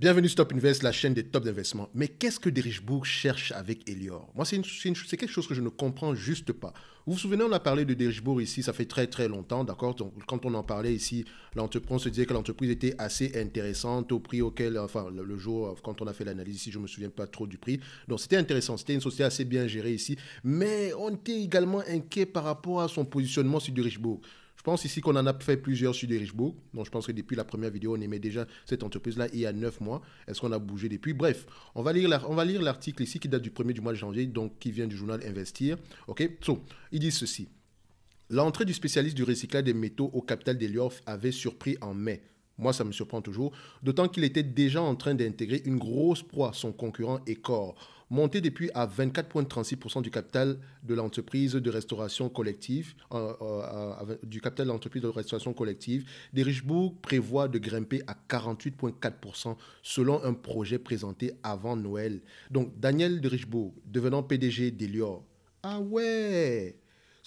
Bienvenue Stop Invest, la chaîne des tops d'investissement. Mais qu'est-ce que Derichbourg cherche avec Elior Moi, c'est quelque chose que je ne comprends juste pas. Vous vous souvenez, on a parlé de Derichbourg ici, ça fait très très longtemps, d'accord Donc, quand on en parlait ici, l'entreprise, se disait que l'entreprise était assez intéressante au prix auquel, enfin, le jour, quand on a fait l'analyse ici, je ne me souviens pas trop du prix. Donc, c'était intéressant, c'était une société assez bien gérée ici. Mais on était également inquiet par rapport à son positionnement sur Derichbourg pense ici qu'on en a fait plusieurs sur des Richbourg. Donc je pense que depuis la première vidéo, on aimait déjà cette entreprise-là il y a neuf mois. Est-ce qu'on a bougé depuis Bref, on va lire l'article ici qui date du 1er du mois de janvier, donc qui vient du journal Investir. OK So, ils disent ceci. L'entrée du spécialiste du recyclage des métaux au capital d'Eliorf avait surpris en mai. Moi, ça me surprend toujours, d'autant qu'il était déjà en train d'intégrer une grosse proie, son concurrent Ecor monté depuis à 24,36% du capital de l'entreprise de restauration collective, euh, euh, euh, du capital de l'entreprise de restauration collective, Derichebourg prévoit de grimper à 48,4% selon un projet présenté avant Noël. Donc Daniel Derichbourg, devenant PDG d'Elior, ah ouais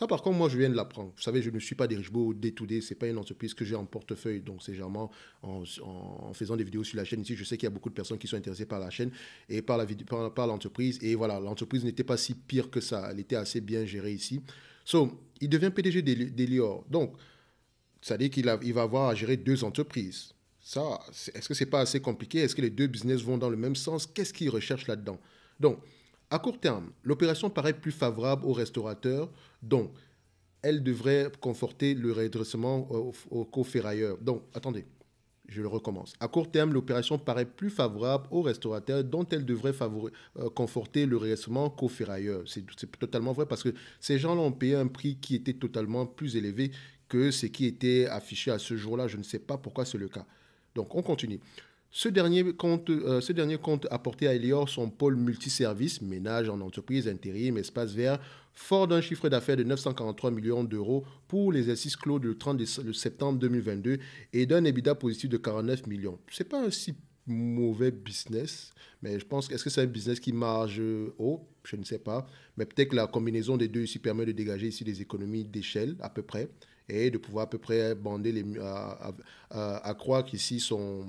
ça, par contre, moi, je viens de l'apprendre. Vous savez, je ne suis pas des riche-beaux, des tout Ce n'est pas une entreprise que j'ai en portefeuille. Donc, c'est généralement en, faisant des vidéos sur la chaîne ici. Je sais qu'il y a beaucoup de personnes qui sont intéressées par la chaîne et par l'entreprise. Par, l'entreprise. et voilà, l'entreprise n'était pas si pire que ça. Elle était assez bien gérée ici. So, il devient PDG d'Elior. Donc, ça veut dire qu'il va avoir à gérer deux entreprises. Ça, est-ce que que c'est pas assez compliqué Est-ce que les deux business vont dans le même sens Qu'est-ce qu'il recherche là-dedans Donc, à court terme, l'opération paraît plus favorable aux restaurateurs, dont elle devrait conforter le redressement au co Donc, attendez, je le recommence. À court terme, l'opération paraît plus favorable aux restaurateurs dont elle devrait euh, conforter le redressement qu'aux ferrailleurs. C'est totalement vrai parce que ces gens-là ont payé un prix qui était totalement plus élevé que ce qui était affiché à ce jour-là. Je ne sais pas pourquoi c'est le cas. Donc, on continue. Ce dernier, compte, euh, ce à Elior son pôle multiservice, ménage en entreprise, intérim, espace vert, fort d'un chiffre d'affaires de 943 millions d'euros pour les exercices clos le 30 septembre 2022 et d'un EBITDA positif de 49 millions. n'est pas un si mauvais business, mais je pense, est-ce que c'est un business qui marge haut Je ne sais pas. Mais peut-être que la combinaison des deux ici permet de dégager ici des économies d'échelle à peu près et de pouvoir à peu près bander les à, croire qu'ici son,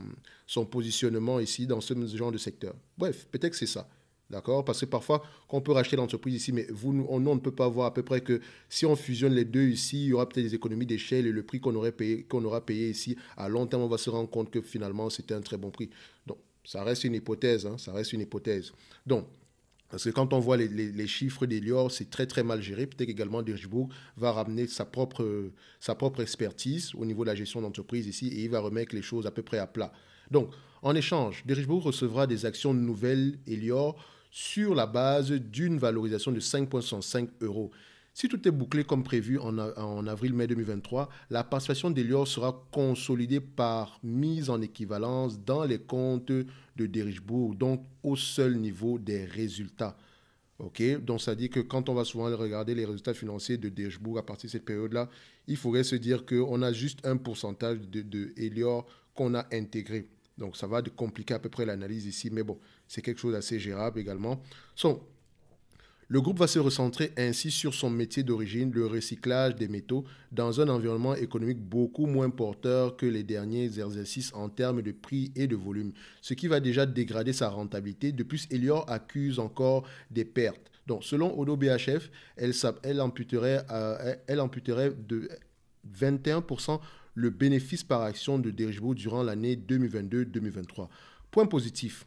son positionnement ici dans ce genre de secteur. Bref, peut-être que c'est ça. D'accord Parce que parfois, on peut racheter l'entreprise ici, mais vous, on, ne peut pas voir à peu près que si on fusionne les deux ici, il y aura peut-être des économies d'échelle et le prix qu'on aurait aura payé ici, à long terme, on va se rendre compte que finalement, c'était un très bon prix. Donc, ça reste une hypothèse, hein, ça reste une hypothèse. Donc, parce que quand on voit les, chiffres d'Elior, c'est très très mal géré. Peut-être également Dirchbourg va ramener sa propre, expertise au niveau de la gestion d'entreprise ici et il va remettre les choses à peu près à plat. Donc, en échange, Dirchbourg recevra des actions nouvelles Elior sur la base d'une valorisation de 5,65 euros. Si tout est bouclé comme prévu en, avril-mai 2023, la participation d'Elior sera consolidée par mise en équivalence dans les comptes de Derichbourg, donc au seul niveau des résultats. Okay? Donc, ça dit que quand on va souvent regarder les résultats financiers de Derichbourg à partir de cette période-là, il faudrait se dire qu'on a juste un pourcentage de, qu'on a intégré. Donc, ça va compliquer à peu près l'analyse ici, mais bon, c'est quelque chose d'assez gérable également. So, le groupe va se recentrer ainsi sur son métier d'origine, le recyclage des métaux, dans un environnement économique beaucoup moins porteur que les derniers exercices en termes de prix et de volume, ce qui va déjà dégrader sa rentabilité. De plus, Elior accuse encore des pertes. Donc, selon Odo BHF, elle, amputerait, euh, elle de 21% le bénéfice par action de Dirigibo durant l'année 2022-2023. Point positif,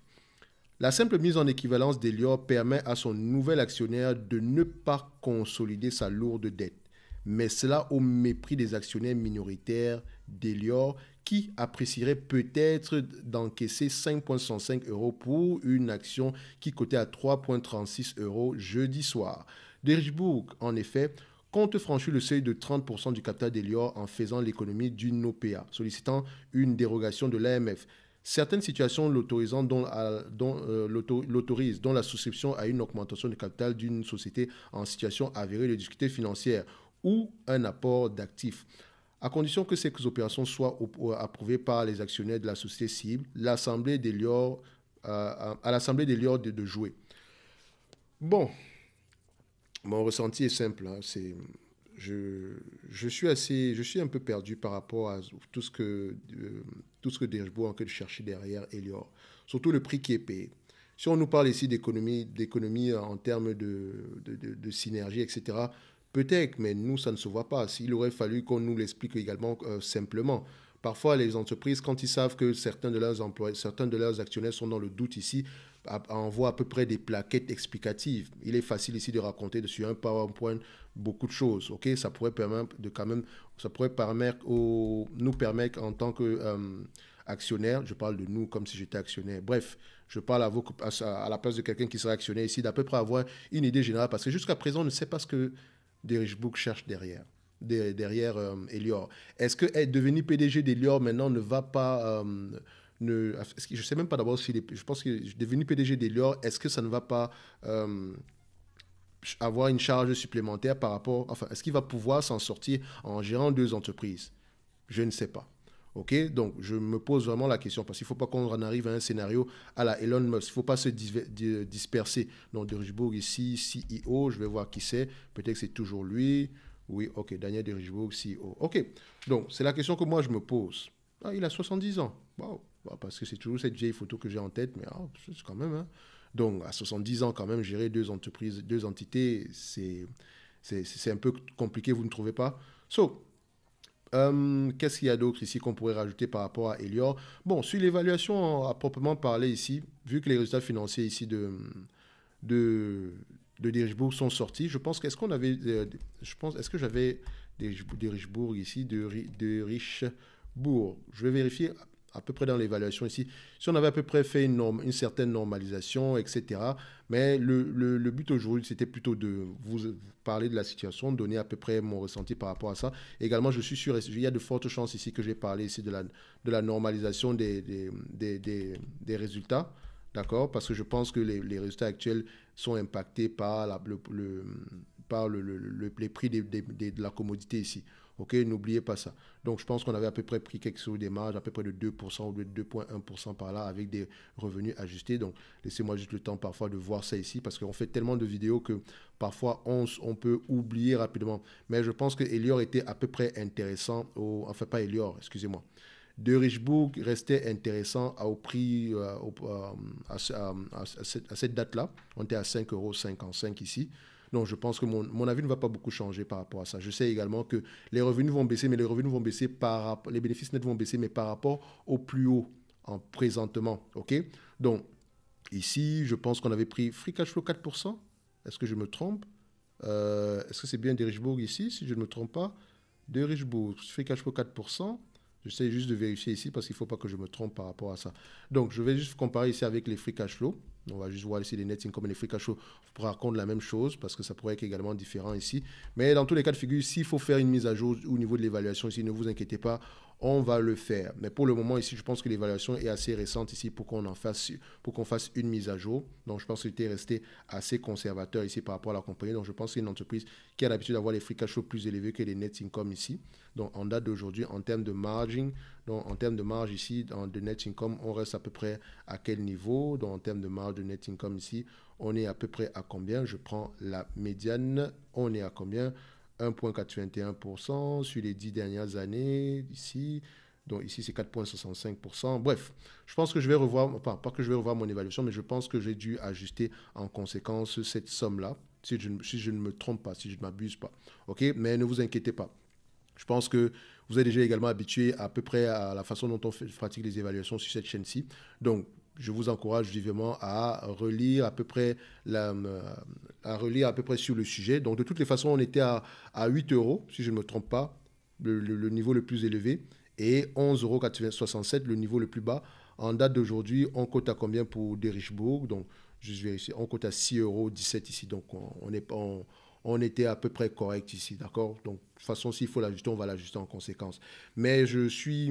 la simple mise en équivalence d'Elior permet à son nouvel actionnaire de ne pas consolider sa lourde dette, mais cela au mépris des actionnaires minoritaires d'Elior qui apprécieraient peut-être d'encaisser 5,105 euros pour une action qui cotait à 3,36 euros jeudi soir. Derichbourg, en effet, compte franchir le seuil de 30% du capital d'Elior en faisant l'économie d'une OPA, sollicitant une dérogation de l'AMF certaines situations l'autorisant dont, euh, l'autorise dont la souscription à une augmentation de capital d'une société en situation avérée de difficulté financière ou un apport d'actifs à condition que ces opérations soient euh, approuvées par les actionnaires de la société cible, l'assemblée des liors, euh, à l'assemblée des liors de, jouer. Bon, mon ressenti est simple. Hein, c'est je, suis assez, je suis un peu perdu par rapport à tout ce que, euh, tout ce que a en train de chercher derrière Elior. Surtout le prix qui est payé. Si on nous parle ici d'économie, d'économie en termes de, de, synergie, etc., peut-être, mais nous, ça ne se voit pas. Il aurait fallu qu'on nous l'explique également euh, simplement. Parfois, les entreprises, quand ils savent que certains de leurs employés, certains de leurs actionnaires sont dans le doute ici, envoie à peu près des plaquettes explicatives. Il est facile ici de raconter dessus un PowerPoint beaucoup de choses. Ok, ça pourrait permettre de quand même, ça pourrait permettre nous permettre en tant que euh, actionnaire, je parle de nous comme si j'étais actionnaire. Bref, je parle à, la place de quelqu'un qui serait actionnaire ici, d'à peu près avoir une idée générale, parce que jusqu'à présent, on ne sait pas ce que book cherche derrière derrière euh, Elior. Est-ce que être devenu PDG d'Elior maintenant ne va pas euh, je ne sais même pas d'abord si. je pense que devenu PDG d'Elior, est-ce que ça ne va pas euh, avoir une charge supplémentaire par rapport. Enfin, est-ce qu'il va pouvoir s'en sortir en gérant deux entreprises Je ne sais pas. OK Donc, je me pose vraiment la question parce qu'il ne faut pas qu'on en arrive à un scénario à la Elon Musk. Il ne faut pas se disperser. Donc, Derichbourg ici, CEO, je vais voir qui c'est. Peut-être que c'est toujours lui. Oui, OK, Daniel Derichbourg, CEO. OK. Donc, c'est la question que moi, je me pose. Ah, il a 70 ans. waouh bah, parce que c'est toujours cette vieille photo que j'ai en tête, mais ah, c'est quand même. Hein. Donc, à 70 ans, quand même, gérer deux entreprises, deux entités, c'est, c'est, un peu compliqué, vous ne trouvez pas So, euh, qu'est-ce qu'il y a d'autre ici qu'on pourrait rajouter par rapport à Elior Bon, sur l'évaluation à proprement parler ici, vu que les résultats financiers ici de, de, de sont sortis, je pense qu'est-ce qu'on avait. Euh, je pense, est-ce que j'avais Richbourg ici, de, de Je vais vérifier à peu près dans l'évaluation ici, si on avait à peu près fait une, une certaine normalisation, etc. Mais le, but aujourd'hui, c'était plutôt de vous, parler de la situation, donner à peu près mon ressenti par rapport à ça. Également, je suis sûr, il y a de fortes chances ici que j'ai parlé ici de la, de la normalisation des, des, résultats. D'accord Parce que je pense que les, résultats actuels sont impactés par, la, le, le, les prix de la commodité ici. Ok, n'oubliez pas ça. Donc, je pense qu'on avait à peu près pris quelque chose des marges, à peu près de 2% ou de 2,1% par là, avec des revenus ajustés. Donc, laissez-moi juste le temps parfois de voir ça ici, parce qu'on fait tellement de vidéos que parfois on, peut oublier rapidement. Mais je pense que Elior était à peu près intéressant, enfin pas Elior, excusez-moi. De Richbourg restait intéressant au prix, euh, euh, à, cette, date-là. On était à 5,55 euros ici. Donc, je pense que mon, avis ne va pas beaucoup changer par rapport à ça. Je sais également que les revenus vont baisser, mais les revenus vont baisser par les bénéfices nets vont baisser, mais par rapport au plus haut en présentement. OK Donc, ici, je pense qu'on avait pris free cash flow 4%. Est-ce que je me trompe euh, Est-ce que c'est bien Richbourg ici, si je ne me trompe pas Richbourg free cash flow 4%. J'essaie juste de vérifier ici parce qu'il ne faut pas que je me trompe par rapport à ça. Donc, je vais juste comparer ici avec les free cash flow. On va juste voir ici les netting comme les free cash On raconter la même chose parce que ça pourrait être également différent ici. Mais dans tous les cas de figure, s'il faut faire une mise à jour au niveau de l'évaluation ici, ne vous inquiétez pas on va le faire. Mais pour le moment, ici, je pense que l'évaluation est assez récente ici pour qu'on en fasse, pour qu'on fasse une mise à jour. Donc, je pense qu'il était resté assez conservateur ici par rapport à la compagnie. Donc, je pense une entreprise qui a l'habitude d'avoir les free cash flow plus élevés que les net income ici. Donc, en date d'aujourd'hui, en termes de margin, donc en termes de marge ici, dans, de net income, on reste à peu près à quel niveau Donc, en termes de marge de net income ici, on est à peu près à combien Je prends la médiane. On est à combien 1,81% sur les dix dernières années ici. Donc ici, c'est 4,65%. Bref, je pense que je vais revoir, enfin, pas que je vais revoir mon évaluation, mais je pense que j'ai dû ajuster en conséquence cette somme-là, si, je, ne me trompe pas, si je ne m'abuse pas. OK Mais ne vous inquiétez pas. Je pense que vous êtes déjà également habitué à peu près à la façon dont on pratique les évaluations sur cette chaîne-ci. Donc, je vous encourage vivement à relire à peu près la, euh, relire à peu près sur le sujet. Donc de toutes les façons, on était à, à 8 euros, si je ne me trompe pas, le, niveau le plus élevé, et 11,67 euros, le niveau le plus bas. En date d'aujourd'hui, on cote à combien pour Derichbourg Donc, je vérifier, on cote à 6,17 euros ici. Donc, on, est, on, on était à peu près correct ici, d'accord Donc, de toute façon, s'il faut l'ajuster, on va l'ajuster en conséquence. Mais je suis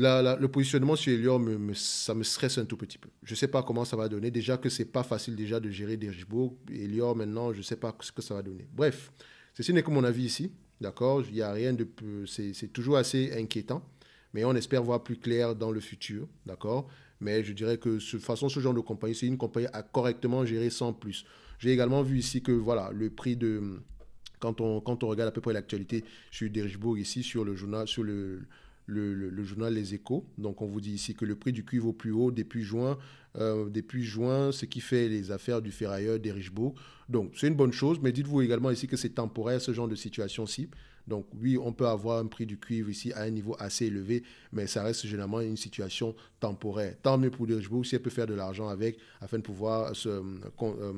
le positionnement sur Elior, ça me stresse un tout petit peu. Je ne sais pas comment ça va donner. Déjà que c'est pas facile déjà de gérer Dergibourg. Elior, maintenant, je ne sais pas ce que ça va donner. Bref, ceci n'est que mon avis ici. D'accord Il n'y a rien de C'est toujours assez inquiétant. Mais on espère voir plus clair dans le futur. D'accord Mais je dirais que de toute façon, ce genre de compagnie, c'est une compagnie à correctement gérer sans plus. J'ai également vu ici que voilà, le prix de. Quand on, quand on regarde à peu près l'actualité sur Dergibourg ici, sur le journal, sur le le, journal Les Échos. Donc on vous dit ici que le prix du cuivre au plus haut depuis juin, euh, depuis juin, ce qui fait les affaires du ferrailleur des Donc c'est une bonne chose, mais dites-vous également ici que c'est temporaire ce genre de situation-ci. Donc oui, on peut avoir un prix du cuivre ici à un niveau assez élevé, mais ça reste généralement une situation temporaire. Tant mieux pour les si elle peut faire de l'argent avec afin de pouvoir se... Euh, euh,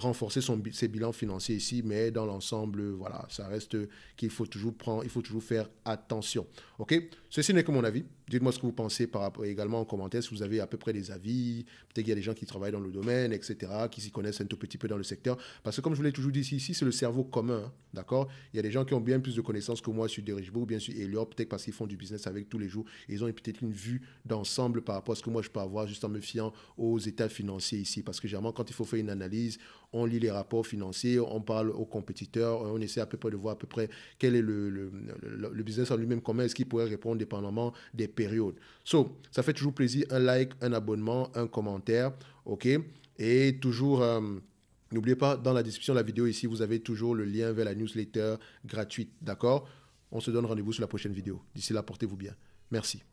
renforcer son, ses bilans financiers ici, mais dans l'ensemble, voilà, ça reste qu'il faut toujours prendre, il faut toujours faire attention. OK Ceci n'est que mon avis. Dites-moi ce que vous pensez par rapport, également en commentaire si vous avez à peu près des avis. Peut-être qu'il y a des gens qui travaillent dans le domaine, etc., qui s'y connaissent un tout petit peu dans le secteur. Parce que comme je vous l'ai toujours dit, ici, c'est le cerveau commun, hein, d'accord Il y a des gens qui ont bien plus de connaissances que moi sur ou bien sûr, Elior, peut-être parce qu'ils font du business avec tous les jours. ils ont peut-être une vue d'ensemble par rapport à ce que moi je peux avoir juste en me fiant aux états financiers ici. Parce que généralement, quand il faut faire une analyse, on lit les rapports financiers, on parle aux compétiteurs, on essaie à peu près de voir à peu près quel est le, business en lui-même, comment est-ce qu'il pourrait répondre dépendamment des période. So, ça fait toujours plaisir, un like, un abonnement, un commentaire, ok Et toujours... Euh, n'oubliez pas, dans la description de la vidéo ici, vous avez toujours le lien vers la newsletter gratuite, d'accord On se donne rendez-vous sur la prochaine vidéo. D'ici là, portez-vous bien. Merci.